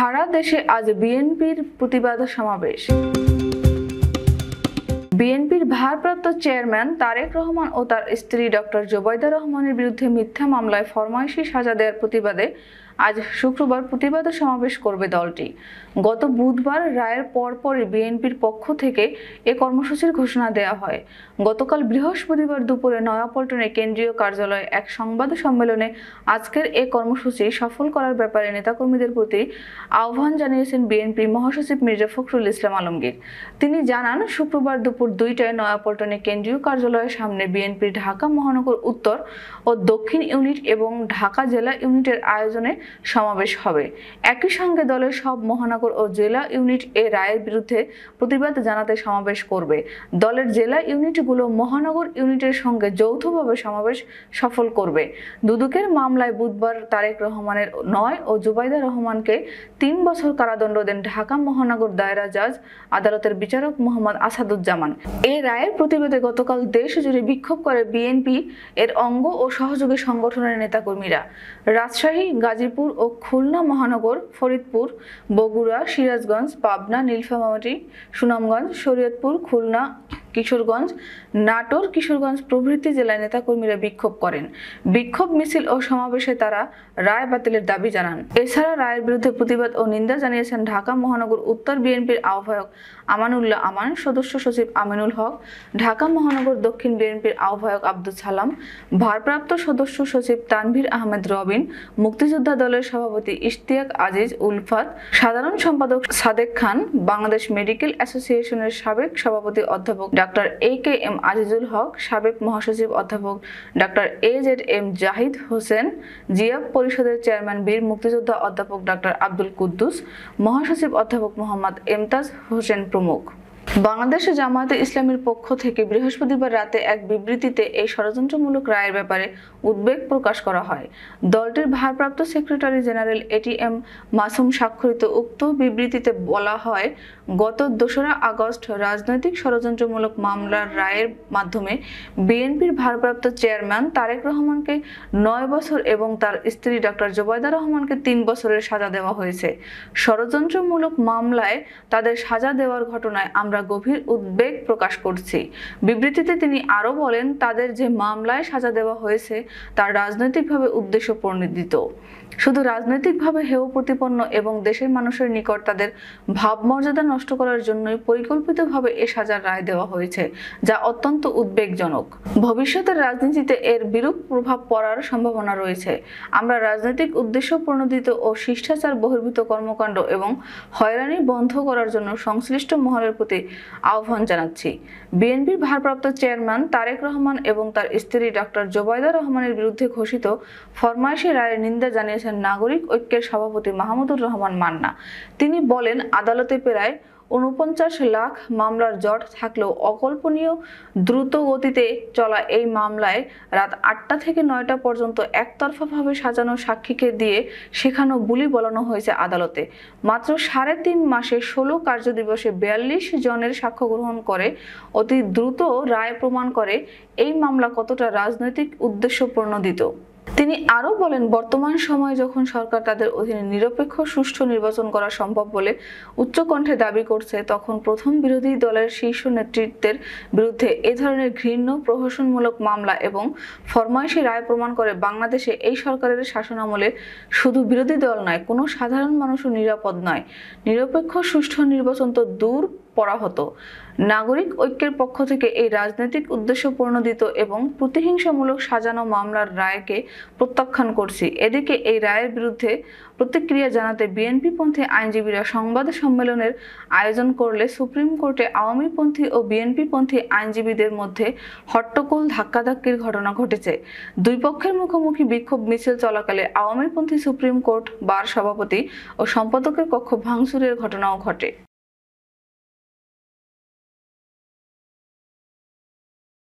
সারা দেশে আজ বিএনপির প্রতিবাদ সমাবেশ বিএনপির ভারপ্রাপ্ত চেয়ারম্যান তারেক রহমান ও তার স্ত্রী ডক্টর জোবাইদা রহমানের বিরুদ্ধে মিথ্যা মামলায় ফরমাইশি সাজা দেওয়ার প্রতিবাদে আজ শুক্রবার প্রতিবাদ সমাবেশ করবে দলটি গত বুধবার রায়ের পরপরই বিএনপির পক্ষ থেকে এ কর্মসূচির ঘোষণা দেওয়া হয় গতকাল বৃহস্পতিবার দুপুরে নয়াপল্টনে কেন্দ্রীয় কার্যালয়ে এক সংবাদ সম্মেলনে আজকের এ কর্মসূচি সফল করার ব্যাপারে নেতাকর্মীদের প্রতি আহ্বান জানিয়েছেন বিএনপি মহাসচিব মির্জা ফখরুল ইসলাম আলমগীর তিনি জানান শুক্রবার দুপুর দুইটায় নয়াপল্টনে কেন্দ্রীয় কার্যালয়ের সামনে বিএনপির ঢাকা মহানগর উত্তর ও দক্ষিণ ইউনিট এবং ঢাকা জেলা ইউনিটের আয়োজনে সমাবেশ হবে একই সঙ্গে দলের সব মহানগর ও জেলা ইউনিট এ রায়ের বিরুদ্ধে প্রতিবাদ জানাতে সমাবেশ করবে দলের জেলা ইউনিটগুলো মহানগর ইউনিটের সঙ্গে যৌথভাবে সমাবেশ সফল করবে দুদুকের মামলায় বুধবার তারেক রহমানের নয় ও জুবাইদা রহমানকে তিন বছর কারাদণ্ড দেন ঢাকা মহানগর দায়রা জাজ আদালতের বিচারক মোহাম্মদ আসাদুজ্জামান এ রায়ের প্রতিবাদে গতকাল দেশ জুড়ে বিক্ষোভ করে বিএনপি এর অঙ্গ ও সহযোগী সংগঠনের নেতাকর্মীরা রাজশাহী গাজীপুর মেদিনীপুর ও খুলনা মহানগর ফরিদপুর বগুড়া সিরাজগঞ্জ পাবনা নীলফামাটি সুনামগঞ্জ শরীয়তপুর খুলনা কিশোরগঞ্জ নাটোর কিশোরগঞ্জ প্রভৃতি জেলায় নেতাকর্মীরা বিক্ষোভ করেন বিক্ষোভ মিছিল ও সমাবেশে তারা রায় বাতিলের দাবি জানান এছাড়া রায়ের বিরুদ্ধে প্রতিবাদ ও নিন্দা জানিয়েছেন ঢাকা মহানগর উত্তর বিএনপির আহ্বায়ক আমানুল্লাহ আমান সদস্য সচিব আমিনুল হক ঢাকা মহানগর দক্ষিণ বিএনপির আহ্বায়ক আব্দুল সালাম ভারপ্রাপ্ত সদস্য সচিব তানভীর আহমেদ রবিন মুক্তিযোদ্ধা দলের সভাপতি ইশতিয়াক আজিজ উলফাত সাধারণ সম্পাদক সাদেক খান বাংলাদেশ মেডিকেল অ্যাসোসিয়েশনের সাবেক সভাপতি অধ্যাপক doctor A K M Azizul Haque সাবেক মহাসচিব অধ্যাপক doctor A Z M Zahid Hossain Zia পরিষদের চেয়ারম্যান বীর মুক্তিযোদ্ধা অধ্যাপক ডাক্তার আব্দুল কুদ্দুস মহাসচিব অধ্যাপক মোহাম্মদ এমতাজ হোসেন প্রমুখ বাংলাদেশে জামায়াতে ইসলামের পক্ষ থেকে বৃহস্পতিবার রাতে এক বিবৃতিতে এই ষড়যন্ত্রমূলক রায়ের ব্যাপারে উদ্বেগ প্রকাশ করা হয় দলটির ভারপ্রাপ্ত সেক্রেটারি জেনারেল এটিএম মাসুম স্বাক্ষরিত উক্ত বিবৃতিতে বলা হয় গত দোসরা আগস্ট রাজনৈতিক ষড়যন্ত্রমূলক মামলার রায়ের মাধ্যমে বিএনপির ভারপ্রাপ্ত চেয়ারম্যান তারেক রহমানকে নয় বছর এবং তার স্ত্রী ডক্টর জোবায়দা রহমানকে তিন বছরের সাজা দেওয়া হয়েছে ষড়যন্ত্রমূলক মামলায় তাদের সাজা দেওয়ার ঘটনায় আমরা আমরা গভীর উদ্বেগ প্রকাশ করছি বিবৃতিতে তিনি আরও বলেন তাদের যে মামলায় সাজা দেওয়া হয়েছে তার রাজনৈতিকভাবে উদ্দেশ্য প্রণোদিত শুধু রাজনৈতিকভাবে হেয় প্রতিপন্ন এবং দেশের মানুষের নিকট তাদের ভাবমর্যাদা নষ্ট করার জন্যই পরিকল্পিতভাবে এ সাজার রায় দেওয়া হয়েছে যা অত্যন্ত উদ্বেগজনক ভবিষ্যতের রাজনীতিতে এর বিরূপ প্রভাব পড়ার সম্ভাবনা রয়েছে আমরা রাজনৈতিক উদ্দেশ্য প্রণোদিত ও শিষ্টাচার বহির্ভূত কর্মকাণ্ড এবং হয়রানি বন্ধ করার জন্য সংশ্লিষ্ট মহলের প্রতি আহ্বান জানাচ্ছি বিএনপির ভারপ্রাপ্ত চেয়ারম্যান তারেক রহমান এবং তার স্ত্রী ডক্টর জোবায়দা রহমানের বিরুদ্ধে ঘোষিত ফরমাইশি রায়ের নিন্দা জানিয়েছেন নাগরিক ঐক্যের সভাপতি মাহমুদুর রহমান মান্না তিনি বলেন আদালতে প্রায় উনপঞ্চাশ লাখ মামলার জট থাকলেও অকল্পনীয় দ্রুত গতিতে চলা এই মামলায় রাত আটটা থেকে নয়টা পর্যন্ত একতরফাভাবে সাজানো সাক্ষীকে দিয়ে শেখানো বুলি বলানো হয়েছে আদালতে মাত্র সাড়ে তিন মাসে ষোলো কার্যদিবসে বিয়াল্লিশ জনের সাক্ষ্য গ্রহণ করে অতি দ্রুত রায় প্রমাণ করে এই মামলা কতটা রাজনৈতিক উদ্দেশ্য প্রণোদিত তিনি আরও বলেন বর্তমান সময়ে যখন সরকার তাদের অধীনে নিরপেক্ষ সুষ্ঠু নির্বাচন করা সম্ভব বলে উচ্চকণ্ঠে দাবি করছে তখন প্রথম বিরোধী দলের শীর্ষ নেতৃত্বের বিরুদ্ধে এ ধরনের ঘৃণ্য প্রহসনমূলক মামলা এবং ফরমাইশি রায় প্রমাণ করে বাংলাদেশে এই সরকারের শাসনামলে শুধু বিরোধী দল নয় কোনো সাধারণ মানুষও নিরাপদ নয় নিরপেক্ষ সুষ্ঠু নির্বাচন তো দূর করা হতো নাগরিক ঐক্যের পক্ষ থেকে এই রাজনৈতিক উদ্দেশ্য প্রণোদিত এবং প্রতিহিংসামূলক সাজানো মামলার রায়কে প্রত্যাখ্যান করছি এদিকে এই রায়ের বিরুদ্ধে প্রতিক্রিয়া জানাতে বিএনপিপন্থী আইনজীবীরা সংবাদ সম্মেলনের আয়োজন করলে সুপ্রিম কোর্টে আওয়ামীপন্থী ও বিএনপিপন্থী আইনজীবীদের মধ্যে হট্টগোল ধাক্কাধাক্কির ঘটনা ঘটেছে দুই পক্ষের মুখোমুখি বিক্ষোভ মিছিল চলাকালে আওয়ামীপন্থী সুপ্রিম কোর্ট বার সভাপতি ও সম্পাদকের কক্ষ ভাঙচুরের ঘটনাও ঘটে